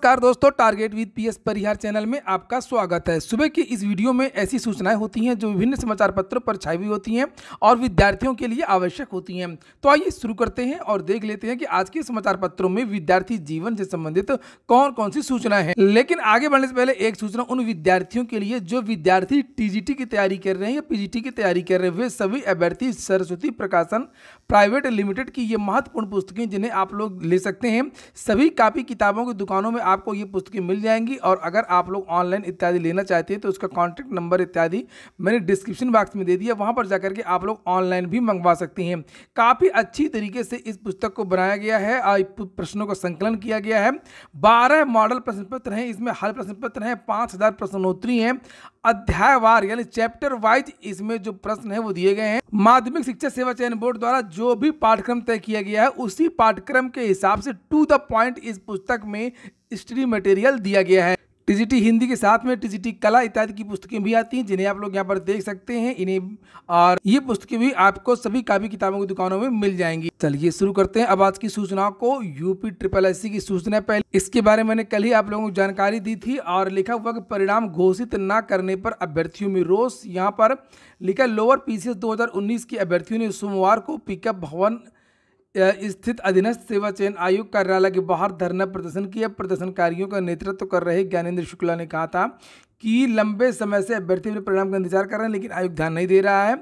नमस्कार दोस्तों target with PS Parihar channel में आपका स्वागत है सुबह की इस वीडियो में ऐसी सूचनाएं होती हैं जो विभिन्न समाचार पत्रों पर छाई हुई होती हैं और विद्यार्थियों के लिए आवश्यक होती हैं तो आइए शुरू करते हैं और देख लेते हैं कि आज के समाचार पत्रों में विद्यार्थी जीवन से संबंधित कौन कौन सी सूचना है लेकिन आगे बढ़ने से पहले एक सूचना उन विद्यार्थियों के लिए जो विद्यार्थी टीजीटी की तैयारी कर रहे हैं या पीजीटी की तैयारी कर रहे हुए सभी अभ्यर्थी सरस्वती प्रकाशन प्राइवेट लिमिटेड की ये महत्वपूर्ण पुस्तकें जिन्हें आप लोग ले सकते हैं सभी कापी किताबों की दुकानों में आपको ये पुस्तकें मिल जाएंगी और अगर आप लोग ऑनलाइन इत्यादि लेना चाहते हैं तो उसका कॉन्टैक्ट नंबर इत्यादि मैंने डिस्क्रिप्शन बॉक्स में दे दिया वहाँ पर जाकर के आप लोग ऑनलाइन भी मंगवा सकते हैं काफ़ी अच्छी तरीके से इस पुस्तक को बनाया गया है प्रश्नों का संकलन किया गया है बारह मॉडल प्रश्न पत्र हैं इसमें हर प्रश्न पत्र हैं पाँच हज़ार प्रश्नोत्तरी हैं अध्यायवार यानी चैप्टर वाइज इसमें जो प्रश्न है वो दिए गए हैं माध्यमिक शिक्षा सेवा चयन बोर्ड द्वारा जो भी पाठ्यक्रम तय किया गया है उसी पाठ्यक्रम के हिसाब से टू द पॉइंट इस पुस्तक में स्टडी मटेरियल दिया गया है टीजीटी हिंदी के साथ में टीजीटी कला इत्यादि की पुस्तकें भी आती हैं जिन्हें आप लोग यहाँ पर देख सकते हैं इन्हें और ये पुस्तकें भी आपको सभी काफी किताबों की दुकानों में मिल जाएंगी चलिए शुरू करते हैं अब आज की सूचना को यूपी ट्रिपल एस की सूचना पहले इसके बारे में मैंने कल ही आप लोगों को जानकारी दी थी और लिखा हुआ कि परिणाम घोषित न करने पर अभ्यर्थियों में रोष यहाँ पर लिखा लोअर पीसीएस दो की अभ्यर्थियों ने सोमवार को पिकअप भवन स्थित अधीनस्थ सेवा चयन आयोग कार्यालय के बाहर धरना प्रदर्शन किया प्रदर्शनकारियों का नेतृत्व कर रहे ज्ञानेन्द्र शुक्ला ने कहा था कि लंबे समय से अभ्यर्थी अपने परिणाम का इंतजार कर रहे हैं लेकिन आयोग ध्यान नहीं दे रहा है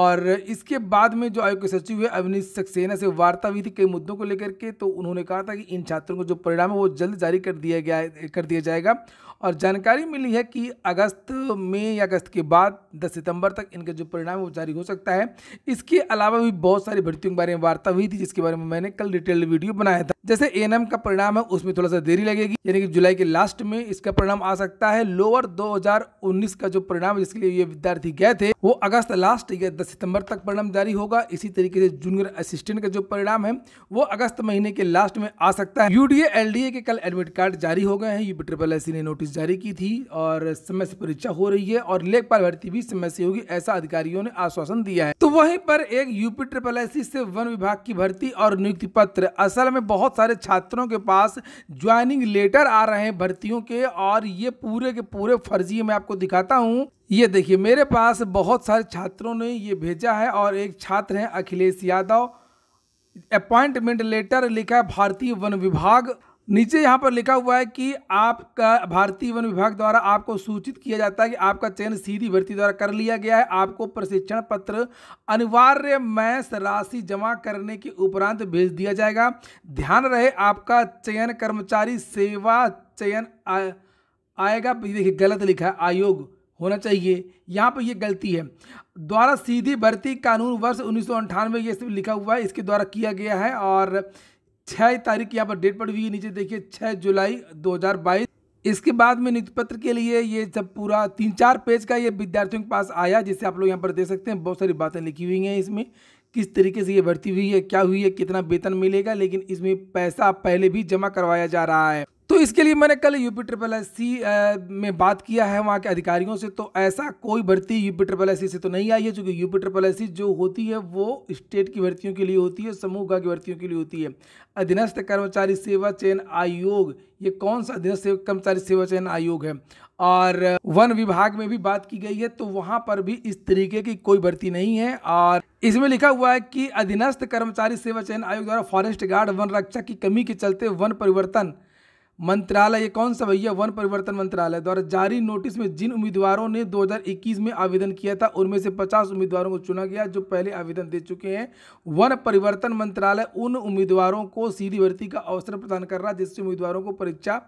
और इसके बाद में जो आयोग के सचिव है अवनीश सक्सेना से वार्ता हुई थी कई मुद्दों को लेकर के तो उन्होंने कहा था कि इन छात्रों को जो परिणाम है वो जल्द जारी कर दिया गया कर दिया जाएगा और जानकारी मिली है कि अगस्त में या अगस्त के बाद 10 सितंबर तक इनके जो परिणाम वो जारी हो सकता है इसके अलावा भी बहुत सारी भर्तियों के बारे में वार्ता हुई थी जिसके बारे में मैंने कल डिटेल वीडियो बनाया था जैसे ए का परिणाम है उसमें थोड़ा सा देरी लगेगी यानी कि जुलाई के लास्ट में इसका परिणाम आ सकता है लोअर दो का जो परिणाम जिसके लिए ये विद्यार्थी गए थे वो अगस्त लास्ट या दस सितंबर तक परिणाम जारी होगा इसी तरीके से जूनियर असिस्टेंट का जो परिणाम है वो अगस्त महीने के लास्ट में आ सकता है यूडीए एलडीए के कल एडमिट कार्ड जारी हो गए हैं यूपी ट्रिपल एस ने नोटिस जारी की थी और समय से परीक्षा हो रही है और लेखपाल भर्ती भी समय से होगी ऐसा अधिकारियों ने आश्वासन दिया है तो वहीं पर एक यूपी ट्रिपल एस से वन विभाग की भर्ती और नियुक्ति पत्र असल में बहुत सारे छात्रों के पास ज्वाइनिंग लेटर आ रहे हैं भर्तियों के और ये पूरे के पूरे फर्जी मैं आपको दिखाता हूँ ये देखिए मेरे पास बहुत सारे छात्रों ने ये भेजा है और एक छात्र हैं अखिलेश यादव अपॉइंटमेंट लेटर लिखा है भारतीय वन विभाग नीचे यहाँ पर लिखा हुआ है कि आपका भारतीय वन विभाग द्वारा आपको सूचित किया जाता है कि आपका चयन सीधी भर्ती द्वारा कर लिया गया है आपको प्रशिक्षण पत्र अनिवार्य मैस राशि जमा करने के उपरांत भेज दिया जाएगा ध्यान रहे आपका चयन कर्मचारी सेवा चयन आ, आएगा देखिए गलत लिखा है आयोग होना चाहिए यहाँ पर यह गलती है द्वारा सीधी भर्ती कानून वर्ष उन्नीस ये सब लिखा हुआ है इसके द्वारा किया गया है और छः तारीख यहाँ पर डेट पड़ी हुई है नीचे देखिए छः जुलाई 2022 इसके बाद में नियुक्ति पत्र के लिए ये जब पूरा तीन चार पेज का ये विद्यार्थियों के पास आया जिसे आप लोग यहाँ पर दे सकते हैं बहुत सारी बातें लिखी हुई हैं इसमें किस तरीके से ये भर्ती हुई है क्या हुई है कितना वेतन मिलेगा लेकिन इसमें पैसा पहले भी जमा करवाया जा रहा है तो इसके लिए मैंने कल यूपी ट्रिपल एस सी में बात किया है वहाँ के अधिकारियों से तो ऐसा कोई भर्ती यूपी ट्रिपल एस सी से तो नहीं आई है चूँकि यूपी ट्रिपल एस सी जो होती है वो स्टेट की भर्तियों के लिए होती है समूह की भर्तियों के लिए होती है अधीनस्थ कर्मचारी सेवा चयन आयोग ये कौन सा अधीनस्थ कर्मचारी सेवा चयन आयोग है और वन विभाग में भी बात की गई है तो वहाँ पर भी इस तरीके की कोई भर्ती नहीं है और इसमें लिखा हुआ है कि अधीनस्थ कर्मचारी सेवा चयन आयोग द्वारा फॉरेस्ट गार्ड वन रक्षा की कमी के चलते वन परिवर्तन मंत्रालय ये कौन सा भैया वन परिवर्तन मंत्रालय द्वारा जारी नोटिस में जिन उम्मीदवारों ने 2021 में आवेदन किया था उनमें से 50 उम्मीदवारों को चुना गया जो पहले आवेदन दे चुके हैं वन परिवर्तन मंत्रालय उन उम्मीदवारों को सीधी भर्ती का अवसर प्रदान कर रहा है जिससे उम्मीदवारों को परीक्षा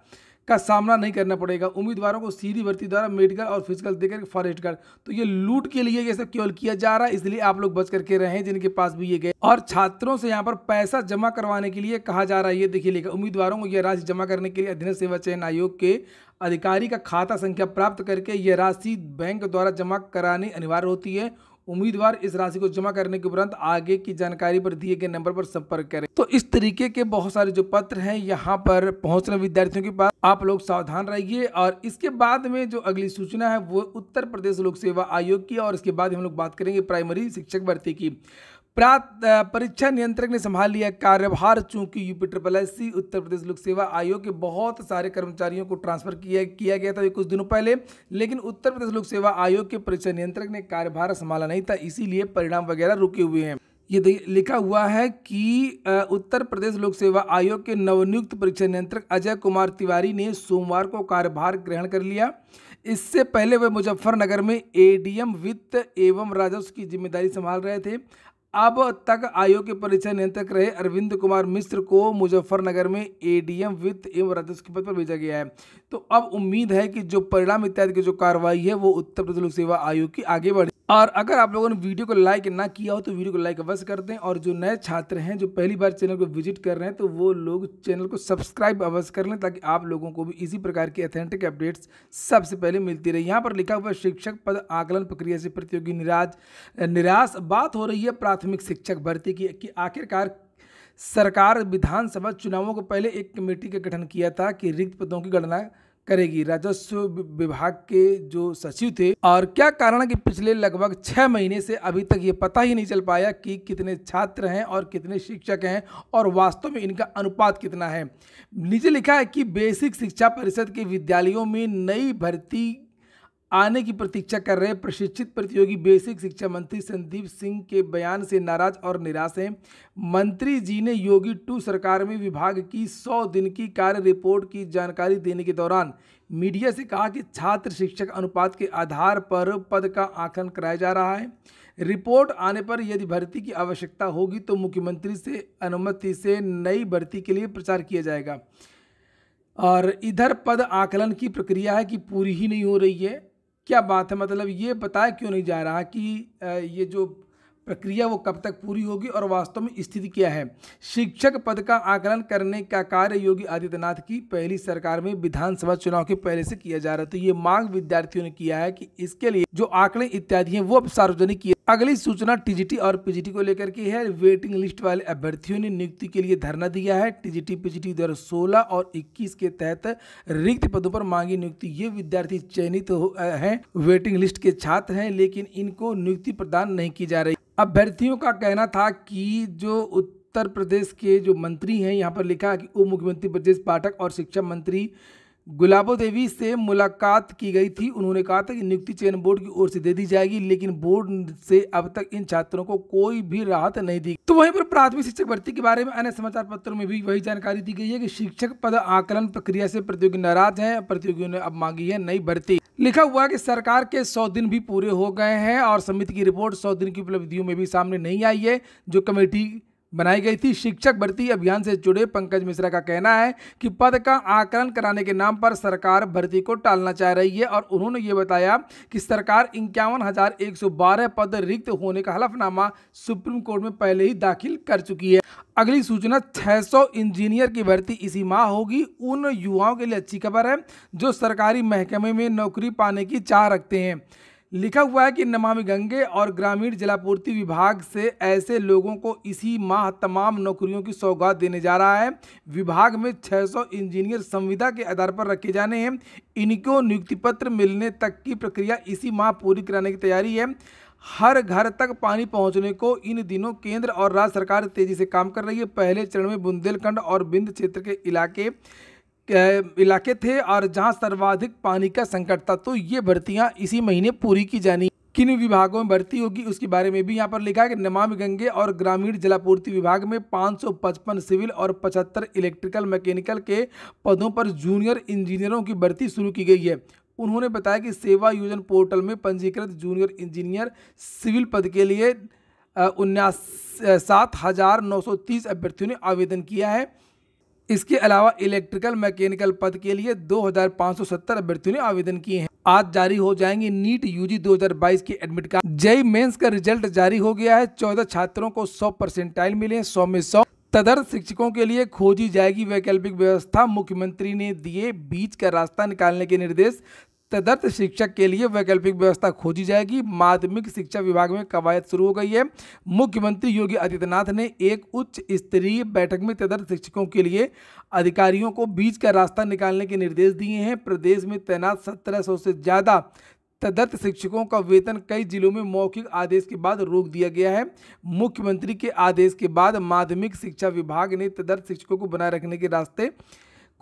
का सामना नहीं करना पड़ेगा उम्मीदवारों को सीधी भर्ती द्वारा मेडिकल और फिजिकल देकर फॉरेस्ट गार्ड तो ये लूट के लिए ये सब केवल किया जा रहा है इसलिए आप लोग बच करके रहे जिनके पास भी ये गए और छात्रों से यहाँ पर पैसा जमा करवाने के लिए कहा जा रहा है ये देखिए उम्मीदवारों को यह राशि जमा करने के लिए अधीन सेवा चयन आयोग के अधिकारी का खाता संख्या प्राप्त करके यह राशि बैंक द्वारा जमा करानी अनिवार्य होती है उम्मीदवार इस राशि को जमा करने के उपरांत आगे की जानकारी पर दिए गए नंबर पर संपर्क करें तो इस तरीके के बहुत सारे जो पत्र हैं यहाँ पर पहुंच रहे विद्यार्थियों के पास आप लोग सावधान रहिए और इसके बाद में जो अगली सूचना है वो उत्तर प्रदेश लोक सेवा आयोग की और इसके बाद हम लोग बात करेंगे प्राइमरी शिक्षक भर्ती की प्रात परीक्षा नियंत्रक ने संभाल लिया कार्यभार चूंकि UP triple S C Uttar Pradesh लोक सेवा आयोग के बहुत सारे कर्मचारियों को ट्रांसफर किया किया गया था कुछ दिनों पहले लेकिन उत्तर प्रदेश लोक सेवा आयोग के परीक्षा नियंत्रक ने कार्यभार संभाला नहीं था इसीलिए परिणाम वगैरह रुके हुए हैं ये लिखा हुआ है कि उत्तर प्रदेश लोक सेवा आयोग के नवनियुक्त परीक्षा नियंत्रक अजय कुमार तिवारी ने सोमवार को कार्यभार ग्रहण कर लिया इससे पहले वे मुजफ्फरनगर में एडीएम वित्त एवं राजस्व की जिम्मेदारी संभाल रहे थे अब तक आयोग के परिचय नियंत्रक रहे अरविंद कुमार मिश्र को मुजफ्फरनगर में एडीएम वित्त एवं राजस्व के पद पर भेजा गया है तो अब उम्मीद है कि जो परिणाम इत्यादि की जो कार्रवाई है वो उत्तर प्रदेश लोक सेवा आयोग की आगे बढ़े और अगर आप लोगों ने वीडियो को लाइक ना किया हो तो वीडियो को लाइक अवश्य कर दें और जो नए छात्र हैं जो पहली बार चैनल को विजिट कर रहे हैं तो वो लोग चैनल को सब्सक्राइब अवश्य कर लें ताकि आप लोगों को भी इसी प्रकार की अथेंटिक अपडेट्स सबसे पहले मिलती रहे यहाँ पर लिखा हुआ शिक्षक पद आकलन प्रक्रिया से प्रतियोगी निराज निराश बात हो रही है प्राथमिक शिक्षक भर्ती की कि आखिरकार सरकार विधानसभा चुनावों को पहले एक कमेटी का गठन किया था कि रिक्त पदों की गणना करेगी राजस्व विभाग के जो सचिव थे और क्या कारण कि पिछले लगभग छह महीने से अभी तक ये पता ही नहीं चल पाया कि कितने छात्र हैं और कितने शिक्षक हैं और वास्तव में इनका अनुपात कितना है नीचे लिखा है कि बेसिक शिक्षा परिषद के विद्यालयों में नई भर्ती आने की प्रतीक्षा कर रहे प्रशिक्षित प्रतियोगी बेसिक शिक्षा मंत्री संदीप सिंह के बयान से नाराज और निराश हैं मंत्री जी ने योगी टू सरकार में विभाग की 100 दिन की कार्य रिपोर्ट की जानकारी देने के दौरान मीडिया से कहा कि छात्र शिक्षक अनुपात के आधार पर पद का आंकलन कराया जा रहा है रिपोर्ट आने पर यदि भर्ती की आवश्यकता होगी तो मुख्यमंत्री से अनुमति से नई भर्ती के लिए प्रचार किया जाएगा और इधर पद आकलन की प्रक्रिया है कि पूरी ही नहीं हो रही है क्या बात है मतलब ये बताया क्यों नहीं जा रहा कि ये जो प्रक्रिया वो कब तक पूरी होगी और वास्तव में स्थिति क्या है शिक्षक पद का आकलन करने का कार्य योगी आदित्यनाथ की पहली सरकार में विधानसभा चुनाव के पहले से किया जा रहा है तो ये मांग विद्यार्थियों ने किया है कि इसके लिए जो आंकड़े इत्यादि हैं वो अब सार्वजनिक किए अगली सूचना टीजीटी और पीजीटी को लेकर की है वेटिंग लिस्ट वाले अभ्यर्थियों ने नियुक्ति के लिए धरना दिया है टीजीटी पीजीटी दो सोलह और 21 के तहत रिक्त पदों पर मांगी नियुक्ति ये विद्यार्थी चयनित तो हैं वेटिंग लिस्ट के छात्र हैं लेकिन इनको नियुक्ति प्रदान नहीं की जा रही अभ्यर्थियों का कहना था कि जो उत्तर प्रदेश के जो मंत्री हैं यहाँ पर लिखा कि उप मुख्यमंत्री ब्रजेश पाठक और शिक्षा मंत्री गुलाबो देवी से मुलाकात की गई थी उन्होंने कहा था कि नियुक्ति चयन बोर्ड की ओर से दे दी जाएगी लेकिन बोर्ड से अब तक इन छात्रों को कोई भी राहत नहीं दी तो वहीं पर प्राथमिक शिक्षक भर्ती के बारे में अन्य समाचार पत्रों में भी वही जानकारी दी गई है कि शिक्षक पद आकलन प्रक्रिया से प्रतियोगी नाराज हैं प्रतियोगियों ने अब मांगी है नई भर्ती लिखा हुआ की कि सरकार के सौ दिन भी पूरे हो गए हैं और समिति की रिपोर्ट सौ दिन की उपलब्धियों में भी सामने नहीं आई है जो कमेटी बनाई गई थी शिक्षक भर्ती अभियान से जुड़े पंकज मिश्रा का कहना है कि पद का आकलन कराने के नाम पर सरकार भर्ती को टालना चाह रही है और उन्होंने ये बताया कि सरकार इक्यावन पद रिक्त होने का हलफनामा सुप्रीम कोर्ट में पहले ही दाखिल कर चुकी है अगली सूचना 600 इंजीनियर की भर्ती इसी माह होगी उन युवाओं के लिए अच्छी खबर है जो सरकारी महकमे में नौकरी पाने की चाह रखते हैं लिखा हुआ है कि नमामि गंगे और ग्रामीण जलापूर्ति विभाग से ऐसे लोगों को इसी माह तमाम नौकरियों की सौगात देने जा रहा है विभाग में 600 इंजीनियर संविदा के आधार पर रखे जाने हैं इनको नियुक्ति पत्र मिलने तक की प्रक्रिया इसी माह पूरी कराने की तैयारी है हर घर तक पानी पहुंचने को इन दिनों केंद्र और राज्य सरकार तेजी से काम कर रही है पहले चरण में बुंदेलखंड और बिंद क्षेत्र के इलाके इलाके थे और जहां सर्वाधिक पानी का संकट था तो ये भर्तियां इसी महीने पूरी की जानी किन विभागों में भर्ती होगी उसके बारे में भी यहाँ पर लिखा है कि नमामि गंगे और ग्रामीण जलापूर्ति विभाग में 555 सिविल और 75 इलेक्ट्रिकल मैकेनिकल के पदों पर जूनियर इंजीनियरों की भर्ती शुरू की गई है उन्होंने बताया कि सेवा योजन पोर्टल में पंजीकृत जूनियर इंजीनियर सिविल पद के लिए उन्यास सात हज़ार नौ सौ तीस अभ्यर्थियों ने आवेदन किया है इसके अलावा इलेक्ट्रिकल मैकेनिकल पद के लिए 2570 अभ्यर्थियों ने आवेदन किए हैं आज जारी हो जाएंगे नीट यूजी 2022 के एडमिट कार्ड जेई मेंस का रिजल्ट जारी हो गया है 14 छात्रों को 100 परसेंटाइल मिले 100 में 100 तदर्थ शिक्षकों के लिए खोजी जाएगी वैकल्पिक व्यवस्था मुख्यमंत्री ने दिए बीच का रास्ता निकालने के निर्देश तदर्थ शिक्षक के लिए वैकल्पिक व्यवस्था खोजी जाएगी माध्यमिक शिक्षा विभाग में कवायद शुरू हो गई है मुख्यमंत्री योगी आदित्यनाथ ने एक उच्च स्तरीय बैठक में तदर्थ शिक्षकों के लिए अधिकारियों को बीच का रास्ता निकालने के निर्देश दिए हैं प्रदेश में तैनात सत्रह से ज़्यादा तदर्थ शिक्षकों का वेतन कई जिलों में मौखिक आदेश के बाद रोक दिया गया है मुख्यमंत्री के आदेश के बाद माध्यमिक शिक्षा विभाग ने तदर्थ शिक्षकों को बनाए रखने के रास्ते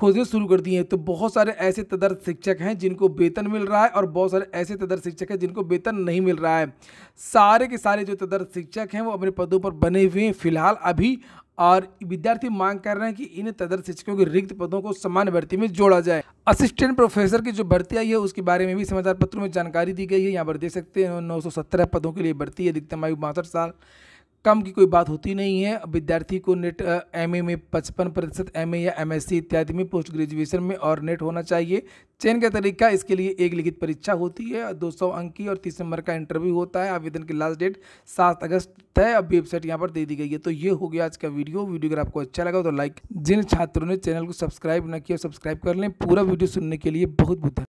खोजें शुरू कर दी हैं तो बहुत सारे ऐसे तदर्थ शिक्षक हैं जिनको वेतन मिल रहा है और बहुत सारे ऐसे तदर्थ शिक्षक हैं जिनको वेतन नहीं मिल रहा है सारे के सारे जो तदर्थ शिक्षक हैं वो अपने पदों पर बने हुए हैं फिलहाल अभी और विद्यार्थी मांग कर रहे हैं कि इन तदर्थ शिक्षकों के रिक्त पदों को समान भर्ती में जोड़ा जाए असिस्टेंट प्रोफेसर की जो भर्ती आई है उसके बारे में भी समाचार पत्रों में जानकारी दी गई है यहाँ पर देख सकते हैं नौ पदों के लिए भर्ती है अधिकतम आयु बासठ साल कम की कोई बात होती नहीं है विद्यार्थी को नेट एमए में पचपन प्रतिशत एम या एमएससी इत्यादि में पोस्ट ग्रेजुएशन में और नेट होना चाहिए चयन का तरीका इसके लिए एक लिखित परीक्षा होती है 200 अंक की और तीस नंबर का इंटरव्यू होता है आवेदन की लास्ट डेट सात अगस्त है अब वेबसाइट यहाँ पर दे दी गई है तो ये हो गया आज का वीडियो वीडियो अगर आपको अच्छा लगा तो लाइक जिन छात्रों ने चैनल को सब्सक्राइब न किया सब्सक्राइब कर लें पूरा वीडियो सुनने के लिए बहुत बहुत